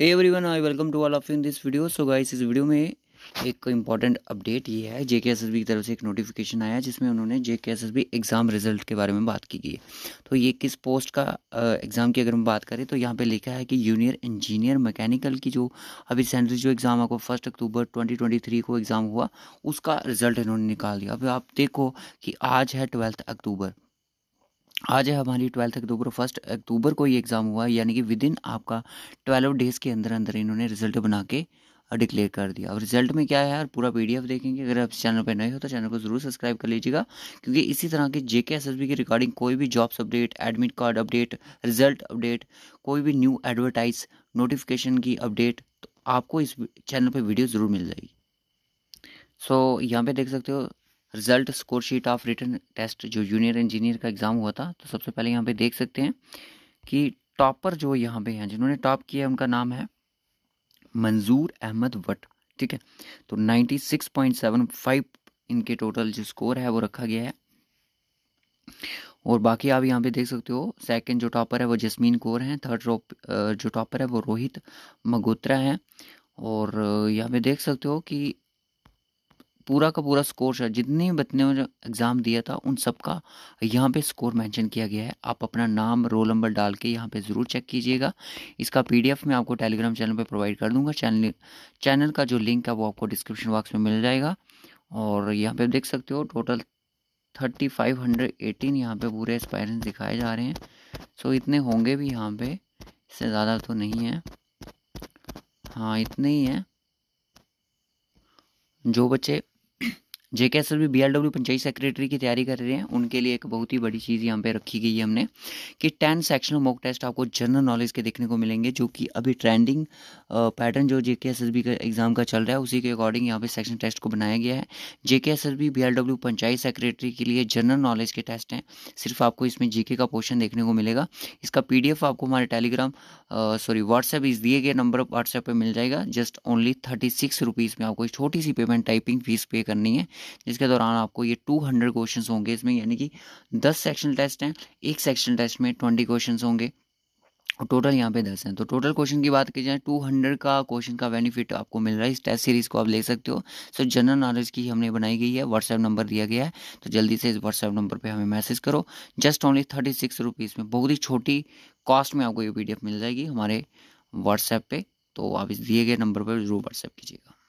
hey everyone I welcome to all of in this video so guys इस वीडियो में एक इंपॉर्टेंट अपडेट ये है जे की तरफ से एक नोटिफिकेशन आया जिसमें उन्होंने जे एग्ज़ाम रिजल्ट के बारे में बात की गई है तो ये किस पोस्ट का एग्ज़ाम की अगर हम बात करें तो यहाँ पे लिखा है कि यूनियर इंजीनियर मैकेनिकल की जो अभी सेंट्रल जो एग्ज़ाम आपको फर्स्ट अक्टूबर थ्री को एग्ज़ाम हुआ उसका रिजल्ट इन्होंने निकाल दिया अभी आप देखो कि आज है ट्वेल्थ अक्टूबर आज है हमारी ट्वेल्थ अक्टूबर फर्स्ट अक्टूबर को ये एग्ज़ाम हुआ यानी कि विद इन आपका ट्वेल्व डेज़ के अंदर अंदर इन्होंने रिजल्ट बना के डिक्लेयर कर दिया और रिजल्ट में क्या है और पूरा पीडीएफ देखेंगे अगर आप चैनल पर नए हो तो चैनल को जरूर सब्सक्राइब कर लीजिएगा क्योंकि इसी तरह के जेके बी की रिगार्डिंग कोई भी jobs update admit card update result update कोई भी न्यू एडवर्टाइज नोटिफिकेशन की अपडेट तो आपको इस चैनल पर वीडियो ज़रूर मिल जाएगी सो so, यहाँ पे देख सकते हो result score sheet of written test जो जूनियर इंजीनियर का एग्ज़ाम हुआ था तो सबसे पहले यहाँ पे देख सकते हैं कि टॉपर जो यहाँ पे हैं जिन्होंने टॉप किया उनका नाम है मंजूर अहमद भट्ट ठीक है तो 96.75 इनके टोटल जो स्कोर है वो रखा गया है और बाकी आप यहाँ पे देख सकते हो सेकंड जो टॉपर है वो जसमीन कौर हैं थर्ड जो टॉपर है वो रोहित मगोत्रा हैं और यहाँ पे देख सकते हो कि पूरा का पूरा स्कोर जितने बच्चों ने एग्ज़ाम दिया था उन सबका यहाँ पे स्कोर मेंशन किया गया है आप अपना नाम रोल नंबर डाल के यहाँ पे ज़रूर चेक कीजिएगा इसका पीडीएफ मैं आपको टेलीग्राम चैनल पे प्रोवाइड कर दूंगा चैनल चैनल का जो लिंक है वो आपको डिस्क्रिप्शन बॉक्स में मिल जाएगा और यहाँ पे देख सकते हो total thirty five hundred eighteen यहाँ पर पूरे एक्सपायरेंस दिखाए जा रहे हैं सो इतने होंगे भी यहाँ पर इससे ज़्यादा तो नहीं है हाँ इतने ही हैं जो बच्चे J K S L B L W panchayat secretary की तैयारी कर रहे हैं उनके लिए एक बहुत ही बड़ी चीज़ यहाँ पे रखी गई है हमने कि टेन सेक्शनल मॉक टेस्ट आपको जनरल नॉलेज के देखने को मिलेंगे जो कि अभी ट्रेंडिंग पैटर्न जो J K S S B का एग्ज़ाम का चल रहा है उसी के अकॉर्डिंग यहाँ पे सेक्शन टेस्ट को बनाया गया है J K S S B L W panchayat secretary के लिए जनरल नॉलेज के टेस्ट हैं सिर्फ आपको इसमें जी के का पोर्शन देखने को मिलेगा इसका पी डी एफ आपको हमारे टेलीग्राम सॉरी व्हाट्सएप इस दिए गए नंबर व्हाट्सएप पर मिल जाएगा just only thirty six rupees में आपको छोटी सी पेमेंट टाइपिंग फीस पे करनी है जिसके दौरान आपको ये टू हंड्रेड क्वेश्चन होंगे इसमें यानी कि दस सेक्शन टेस्ट हैं एक सेक्शन टेस्ट में ट्वेंटी क्वेश्चन होंगे और टोटल यहाँ पे दस हैं तो टोटल क्वेश्चन की बात की जाए टू हंड्रेड का क्वेश्चन का बेनिफिट आपको मिल रहा है इस टेस्ट सीरीज़ को आप ले सकते हो सो जनरल नॉलेज की हमने बनाई गई है व्हाट्सएप नंबर दिया गया है तो जल्दी से इस व्हाट्सएप नंबर पे हमें मैसेज करो just only thirty six rupees में बहुत ही छोटी कॉस्ट में आपको ये पी मिल जाएगी हमारे व्हाट्सएप पे तो आप इस दिए गए नंबर पर ज़रूर व्हाट्सएप कीजिएगा